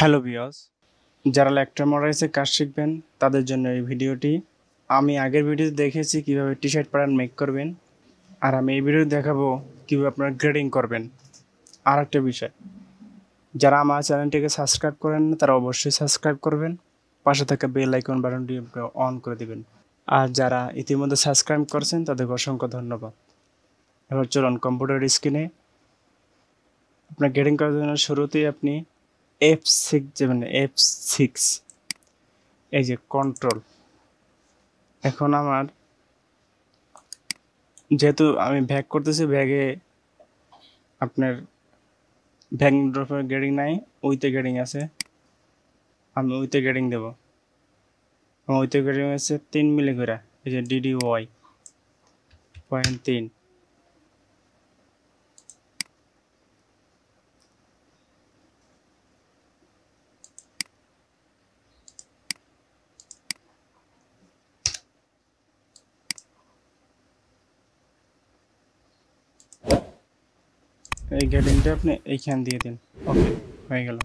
hello বিয়স যারা ল্যাক্টোমোরাইসে কাজ শিখবেন তাদের জন্য এই ভিডিওটি আমি আগের ভিডিওতে দেখেছি কিভাবে টি শার্ট প্যাটার্ন মেক করবেন আর আমি এই ভিডিওতে দেখাবো কীভাবে আপনারা গ্রেডিং করবেন আর একটা বিষয় যারা আমার চ্যানেলটিকে সাবস্ক্রাইব করেন না তারা অবশ্যই সাবস্ক্রাইব করবেন পাশে থাকা বেল আইকন বাটনটি অন করে দেবেন আর যারা ইতিমধ্যে সাবস্ক্রাইব করছেন তাদেরকে অসংখ্য ধন্যবাদ এবার চলুন কম্পিউটার স্ক্রিনে আপনার গ্রেডিং করার জন্য শুরুতেই আপনি এফ সিক্স যে মানে এফ সিক্স এই যে কন্ট্রোল এখন আমার যেহেতু আমি ব্যাগ করতেছি ব্যাগে আপনার ব্যাগ ড্রপের গেডিং নাই উইতে গেডিং আছে আমি উইতে গেডিং দেবো আমার উইতে গেডিং আছে তিন মিলি করে এই যে ডিডি ওয়াই পয়েন্ট তিন এই গাইডিংটা আপনি এইখান দিয়ে দিন ওকে হয়ে গেল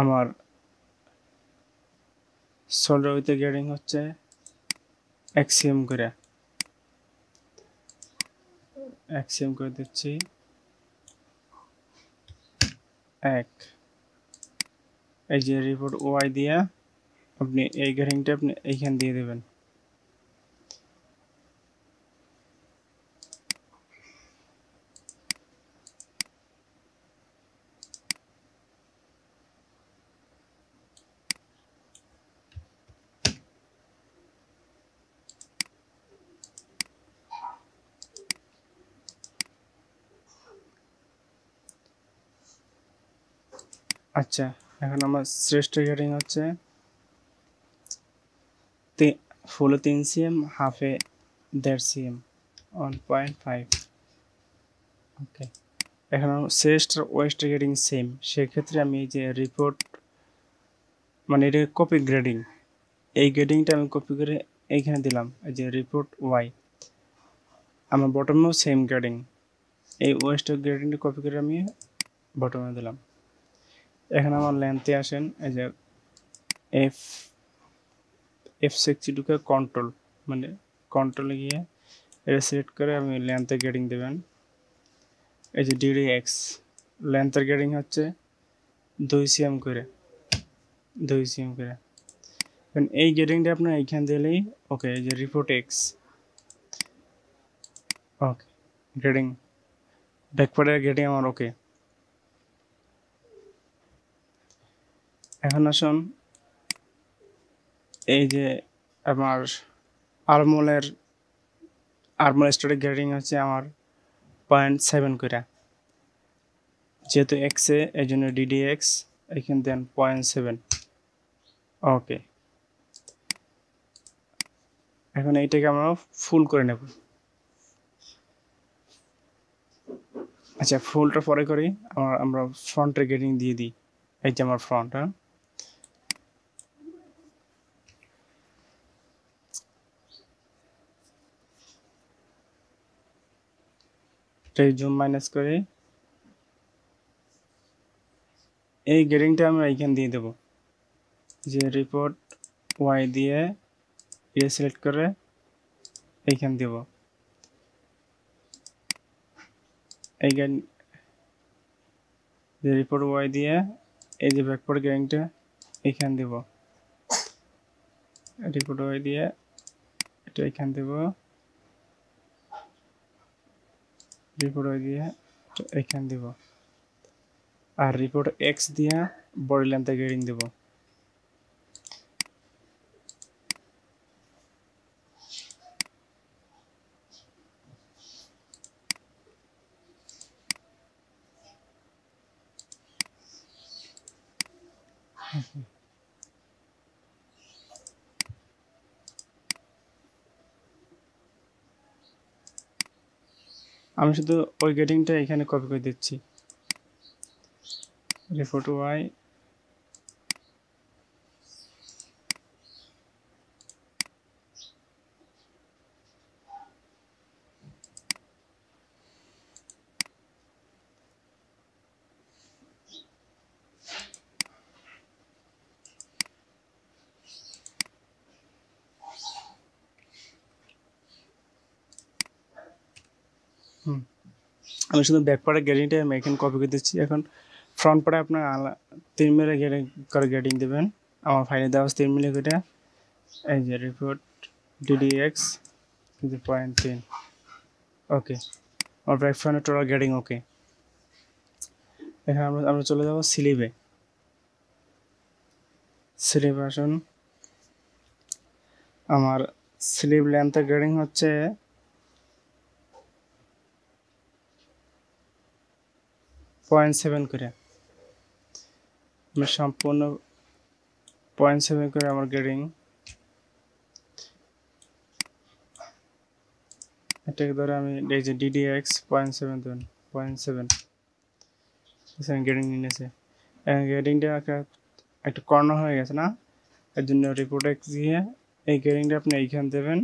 আমার সোল্ডার উইথ গেডিং হচ্ছে এক্সিএম করে এক্সিএম করে দিচ্ছি এক এই যে রিপোর্ট ওয়াই দিয়ে আপনি এই গ্যারিংটা আপনি এইখান দিয়ে দেবেন আচ্ছা এখন আমার শ্রেষ্ঠ হিয়ারিং হচ্ছে ফুলে তিন সিএম হাফে দেড় cm one point five okay এখন শ্রেষ্ঠ ওয়েস্ট গ্রেডিং সেম সেক্ষেত্রে আমি এই যে রিপোর্ট মানে এটা কপি গ্রেডিং এই গ্রেডিংটা আমি কপি করে এইখানে দিলাম এই যে রিপোর্ট ওয়াই আমার বটমেও সেম গ্রেডিং এই ওয়েস্ট গ্রেডিংটা কপি করে আমি বটমে দিলাম এখানে আমার লেন্থে আসেন এই যে এফ এফ সিক্সটি টুকে কন্ট্রোল মানে কন্ট্রোলে গিয়ে এটা সিলেক্ট করে আপনি লেন্থে গেডিং দেবেন এই যে ডিডি এক্স লেন্থের গেডিং হচ্ছে দুই সিএম করে দুই সিএম করে কারণ এই গেডিংটা আপনার এইখান দিলেই ওকে এই যে রিপোর্ট এক্স ওকে গেডিং ব্যাকওয়ার্ডের গেডিং আমার ওকে এখন আসুন এই যে আমার আরমোলের আরমোল স্টোরেজ গ্রেডিং হচ্ছে আমার পয়েন্ট সেভেন করে যেহেতু এক্সে এই জন্য ডিডি এক্স এখান দেন পয়েন্ট সেভেন ওকে এখন এইটাকে আমরা ফুল করে নেব আচ্ছা ফুলটা পরে করি আমরা ফ্রন্টের গ্রেডিং দিয়ে দিই এই যে আমার ফ্রন্ট হ্যাঁ এটাই জুম মাইনাস করে এই গ্রেডিংটা আমরা এইখান দিয়ে দেব যে রিপোর্ট ওয়াই দিয়ে এটা সিলেক্ট করে এইখান দেব এইখান যে রিপোর্ট ওয়াই দিয়ে এই যে ব্যাকপোর্ট গ্রেডিংটা এইখান দেব রিপোর্ট ওয়াই দিয়ে এটা এইখান দেবো রিপোর্ট ওই দিয়ে এখান দিব আর রিপোর্ট এক্স দিয়ে বডি ল্যাম্পটা গ্রেডিং দেবো আমি শুধু ওই গেটিংটা এখানে কপি করে দিচ্ছি রিফোর্ট ওয়াই আমি শুধু ব্যাক পার্টের গ্যারিংটা আমি এখানে কপি করে দিচ্ছি এখন ফ্রন্ট পার্টে আপনার আলা তিন মিলে গ্যারিং করে গ্যারিং দেবেন আমার ফাইনে দেওয়া তিন মিলে কেটে এই যে রিপোর্ট ডিডিএক্স পয়েন্ট তিন ওকে আমার ব্যাক ফ্রন্টের টোটাল গ্যারিং ওকে এখানে আমরা আমরা চলে যাবো স্লিভে স্লিভ আসুন আমার স্লিভ লেন্থের গ্রেডিং হচ্ছে পয়েন্ট সেভেন করে আমি সম্পূর্ণ পয়েন্ট সেভেন করে আমার গ্রেডিং এটাকে ধরে আমি এই যে এক্স পয়েন্ট সেভেন দেবেন পয়েন্ট সেভেন গ্রেডিং নিয়েছে গ্রেডিংটা একটা একটা কর্ণ হয়ে গেছে না এর জন্য রিপোর্ট এক্স গিয়ে এই গ্রেডিংটা আপনি এইখানে দেবেন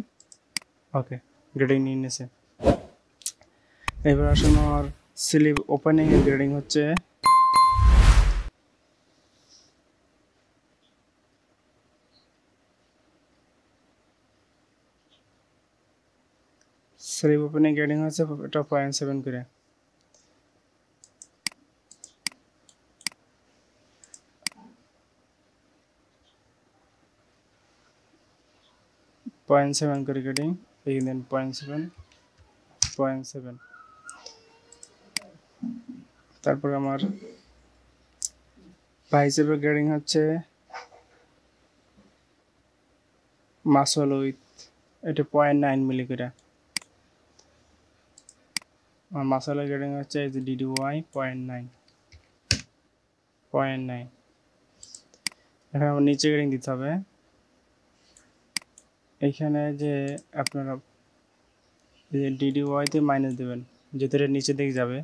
ওকে গ্রেডিং নিয়ে নিয়েছে এবার আসুন আমার স্লিভ ওপেনিং এর গ্রেডিং হচ্ছে স্লিভ ওপেনিং গ্রেডিং হচ্ছে এটা পয়েন্ট সেভেন করে पॉइंट सेवन करके दें एक दिन पॉइंट सेवन पॉइंट सेवन তারপর আমার ভাই হিসেবে গ্রেডিং হচ্ছে মাসল উইথ এটা পয়েন্ট নাইন মিলিগ্রাম আমার মাসলের গ্রেডিং হচ্ছে এই যে DD Y point nine point nine এখন আমার নিচে গ্রেডিং দিতে হবে এইখানে যে আপনারা ডিডি ওয়াইতে মাইনাস দেবেন যেহেতু এটা নিচে দিকে যাবে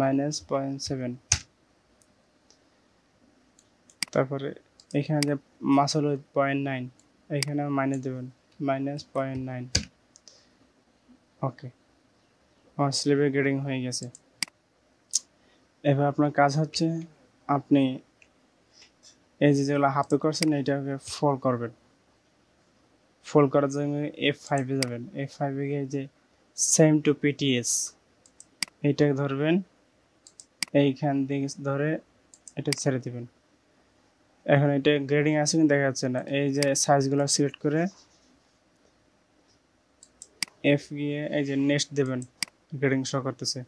মাইনাস পয়েন্ট সেভেন তারপরে এখানে যে মাস হলো পয়েন্ট নাইন এখানে মাইনাস দেবেন মাইনাস পয়েন্ট নাইন ওকে আমার স্লিপে গ্রেডিং হয়ে গেছে এবার আপনার কাজ হচ্ছে আপনি এই যে যেগুলো হাফে করছেন এটাকে ফল করবেন ফল করার জন্য এফ ফাইভে যাবেন এফ ফাইভে গিয়ে যে সেম টু পিটিএস এটা ধরবেন এইখান থেকে ধরে এটা ছেড়ে দিবেন এখন এটা গ্রেডিং আছে কিন্তু দেখা যাচ্ছে না এই যে সাইজগুলো সিলেক্ট করে এফ গিয়ে এই যে নেক্সট দেবেন গ্রেডিং শো করতেছে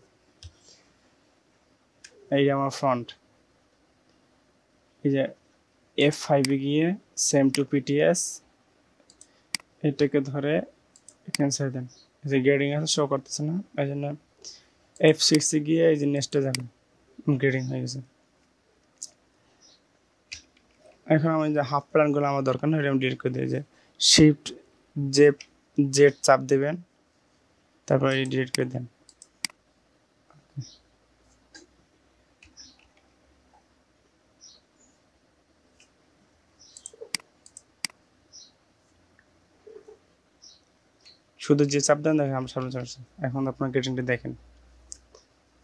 এই যে আমার ফ্রন্ট এই যে এফ ফাইভে গিয়ে সেম টু পিটিএস এটাকে ধরে এখানে ছেড়ে দেন এই যে গ্রেডিং আছে শো করতেছে না এই জন্য এফ সিক্সে গিয়ে এই যে নেক্সটে যাবেন গ্রেডিং হয়ে গেছে এখন আমি যে হাফ প্ল্যানগুলো আমার দরকার না আমি ডিলিট করে দিই যে শিফট যে জেড চাপ দেবেন তারপর ডিলিট করে দেন শুধু যে চাপ দেন দেখেন আমার সামনে চলছে এখন আপনার গ্রেটিংটা দেখেন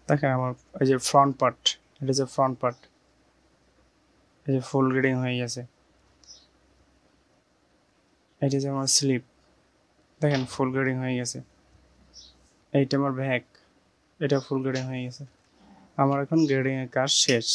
দেখেন আমার এই যে ফ্রন্ট পার্ট এটা হচ্ছে ফ্রন্ট পার্ট এই যে ফুল গ্রেডিং হয়ে গেছে এটা যে আমার স্লিপ দেখেন ফুল গ্রেডিং হয়ে গেছে এইটা আমার ব্যাক এটা ফুল গ্রেডিং হয়ে গেছে আমার এখন গ্রেডিংয়ের কাজ শেষ